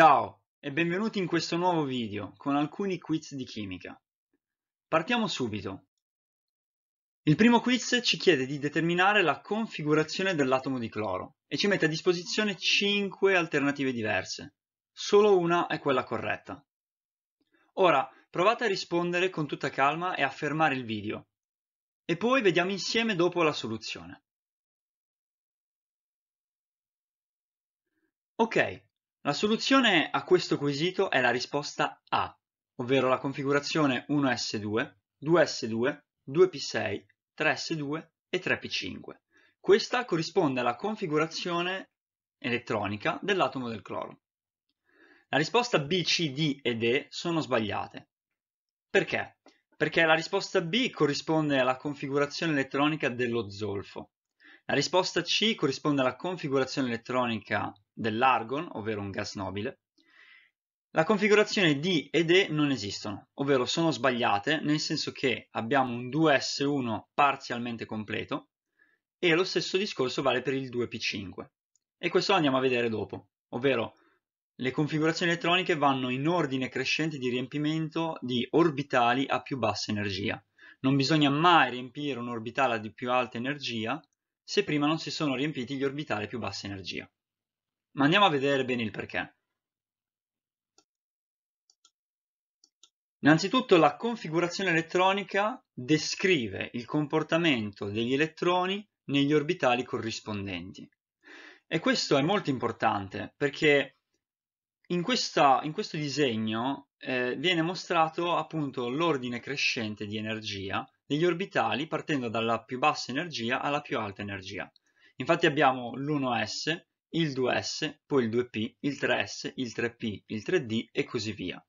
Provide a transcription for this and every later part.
Ciao e benvenuti in questo nuovo video con alcuni quiz di chimica. Partiamo subito. Il primo quiz ci chiede di determinare la configurazione dell'atomo di cloro e ci mette a disposizione 5 alternative diverse. Solo una è quella corretta. Ora provate a rispondere con tutta calma e a fermare il video e poi vediamo insieme dopo la soluzione. Ok, la soluzione a questo quesito è la risposta A, ovvero la configurazione 1S2, 2S2, 2P6, 3S2 e 3P5. Questa corrisponde alla configurazione elettronica dell'atomo del cloro. La risposta B, C, D ed E sono sbagliate. Perché? Perché la risposta B corrisponde alla configurazione elettronica dello zolfo. La risposta C corrisponde alla configurazione elettronica dell'argon, ovvero un gas nobile, la configurazione D ed E non esistono, ovvero sono sbagliate nel senso che abbiamo un 2S1 parzialmente completo e lo stesso discorso vale per il 2P5. E questo lo andiamo a vedere dopo, ovvero le configurazioni elettroniche vanno in ordine crescente di riempimento di orbitali a più bassa energia. Non bisogna mai riempire un orbitale di più alta energia se prima non si sono riempiti gli orbitali a più bassa energia ma andiamo a vedere bene il perché. Innanzitutto la configurazione elettronica descrive il comportamento degli elettroni negli orbitali corrispondenti. E questo è molto importante perché in, questa, in questo disegno eh, viene mostrato appunto l'ordine crescente di energia degli orbitali partendo dalla più bassa energia alla più alta energia. Infatti abbiamo l'1s il "2S", poi il 2P, il 3S, il 3P, il 3D e così via.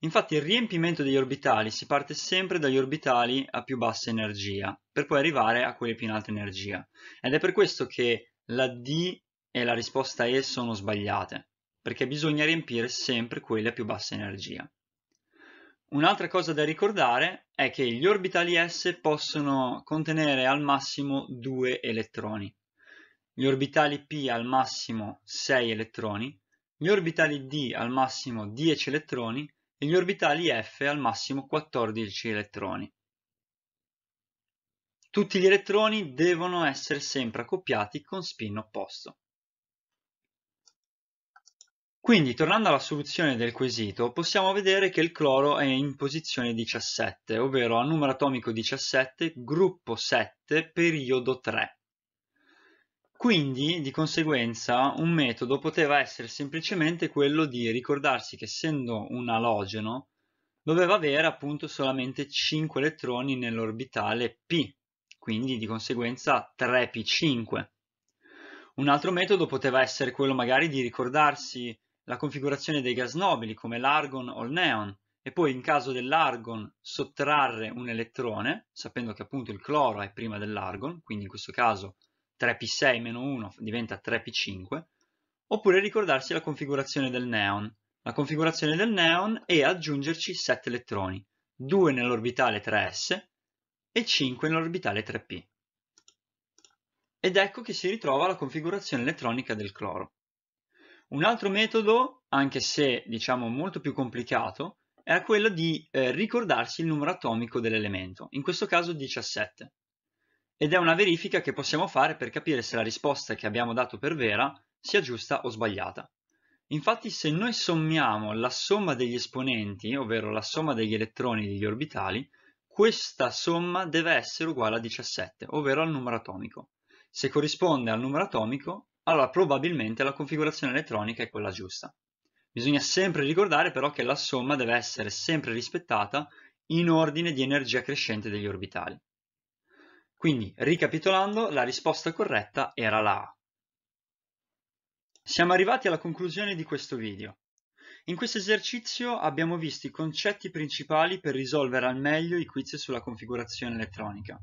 Infatti il riempimento degli orbitali si parte sempre dagli orbitali a più bassa energia, per poi arrivare a quelli a più in alta energia. Ed è per questo che la D e la risposta E sono sbagliate, perché bisogna riempire sempre quelli a più bassa energia. Un'altra cosa da ricordare è che gli orbitali S possono contenere al massimo due elettroni gli orbitali p al massimo 6 elettroni, gli orbitali d al massimo 10 elettroni e gli orbitali f al massimo 14 elettroni. Tutti gli elettroni devono essere sempre accoppiati con spin opposto. Quindi, tornando alla soluzione del quesito, possiamo vedere che il cloro è in posizione 17, ovvero a numero atomico 17, gruppo 7, periodo 3. Quindi, di conseguenza, un metodo poteva essere semplicemente quello di ricordarsi che essendo un alogeno doveva avere appunto solamente 5 elettroni nell'orbitale P, quindi di conseguenza 3P5. Un altro metodo poteva essere quello magari di ricordarsi la configurazione dei gas nobili come l'argon o il neon e poi in caso dell'argon sottrarre un elettrone, sapendo che appunto il cloro è prima dell'argon, quindi in questo caso 3P6 1 diventa 3P5, oppure ricordarsi la configurazione del neon, la configurazione del neon e aggiungerci 7 elettroni, 2 nell'orbitale 3S e 5 nell'orbitale 3P. Ed ecco che si ritrova la configurazione elettronica del cloro. Un altro metodo, anche se diciamo molto più complicato, era quello di eh, ricordarsi il numero atomico dell'elemento, in questo caso 17 ed è una verifica che possiamo fare per capire se la risposta che abbiamo dato per vera sia giusta o sbagliata. Infatti se noi sommiamo la somma degli esponenti, ovvero la somma degli elettroni degli orbitali, questa somma deve essere uguale a 17, ovvero al numero atomico. Se corrisponde al numero atomico, allora probabilmente la configurazione elettronica è quella giusta. Bisogna sempre ricordare però che la somma deve essere sempre rispettata in ordine di energia crescente degli orbitali. Quindi, ricapitolando, la risposta corretta era la A. Siamo arrivati alla conclusione di questo video. In questo esercizio abbiamo visto i concetti principali per risolvere al meglio i quiz sulla configurazione elettronica.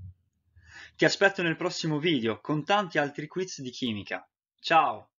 Ti aspetto nel prossimo video con tanti altri quiz di chimica. Ciao!